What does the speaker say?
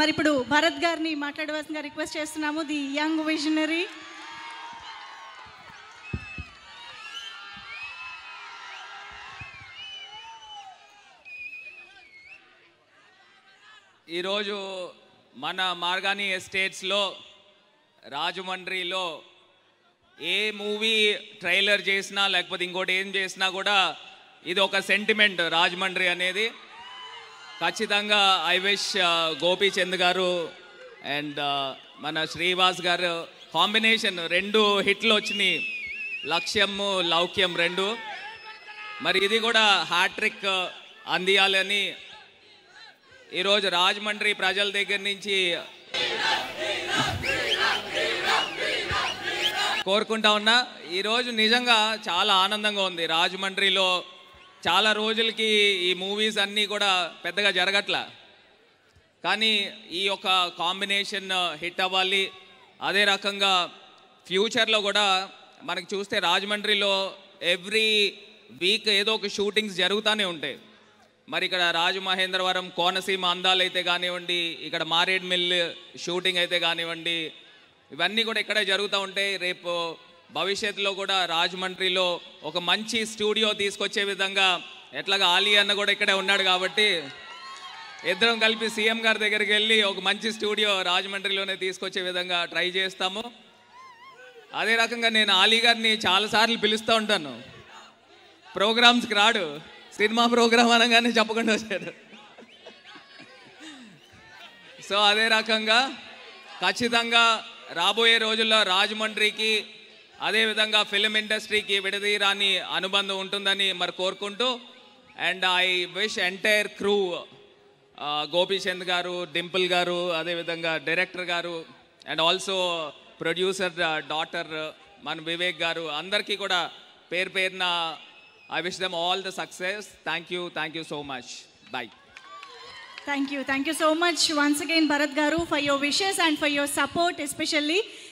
మరి ఇప్పుడు భరత్ గారిని మాట్లాడవలసిందిగా రిక్వెస్ట్ చేస్తున్నాము ది యంగ్ విజనరీ ఈరోజు మన మార్గాని ఎస్టేట్స్లో రాజమండ్రిలో ఏ మూవీ ట్రైలర్ చేసినా లేకపోతే ఇంకోటి ఏం చేసినా కూడా ఇది ఒక సెంటిమెంట్ రాజమండ్రి అనేది ఖచ్చితంగా ఐ విష్ గోపీచంద్ గారు అండ్ మన శ్రీవాస్ గారు కాంబినేషన్ రెండు హిట్లు వచ్చినాయి లక్ష్యము లౌక్యం రెండు మరి ఇది కూడా హ్యాట్రిక్ అందియాలని ఈరోజు రాజమండ్రి ప్రజల దగ్గర నుంచి కోరుకుంటా ఉన్నా ఈరోజు నిజంగా చాలా ఆనందంగా ఉంది రాజమండ్రిలో చాలా రోజులకి ఈ మూవీస్ అన్నీ కూడా పెద్దగా జరగట్లా కానీ ఈ యొక్క కాంబినేషన్ హిట్ uh, అవ్వాలి అదే రకంగా ఫ్యూచర్లో కూడా మనకి చూస్తే రాజమండ్రిలో ఎవ్రీ వీక్ ఏదో ఒక షూటింగ్స్ జరుగుతూనే ఉంటాయి మరి ఇక్కడ రాజమహేంద్రవరం కోనసీమ అందాలు అయితే కానివ్వండి ఇక్కడ మారేడ్ మిల్ షూటింగ్ అయితే కానివ్వండి ఇవన్నీ కూడా ఇక్కడే జరుగుతూ ఉంటాయి రేపు భవిష్యత్తులో కూడా రాజమండ్రిలో ఒక మంచి స్టూడియో తీసుకొచ్చే విధంగా ఎట్లాగా ఆలీ అన్న కూడా ఇక్కడే ఉన్నాడు కాబట్టి ఇద్దరం కలిపి సీఎం గారి దగ్గరికి వెళ్ళి ఒక మంచి స్టూడియో రాజమండ్రిలోనే తీసుకొచ్చే విధంగా ట్రై చేస్తాము అదే రకంగా నేను ఆలీ గారిని చాలాసార్లు పిలుస్తూ ఉంటాను ప్రోగ్రామ్స్కి రాడు సినిమా ప్రోగ్రామ్ అనగానే చెప్పకుండా వచ్చారు సో అదే రకంగా ఖచ్చితంగా రాబోయే రోజుల్లో రాజమండ్రికి అదేవిధంగా ఫిలిం ఇండస్ట్రీకి విడదీరాని అనుబంధం ఉంటుందని మరి కోరుకుంటూ and I wish entire crew Gopichand గారు డింపుల్ గారు అదేవిధంగా డైరెక్టర్ గారు అండ్ ఆల్సో ప్రొడ్యూసర్ డాటర్ మన వివేక్ గారు అందరికీ కూడా పేరు పేరున I wish them all the success thank you thank you so much bye thank you thank you so much once again Bharat గారు for your wishes and for your support especially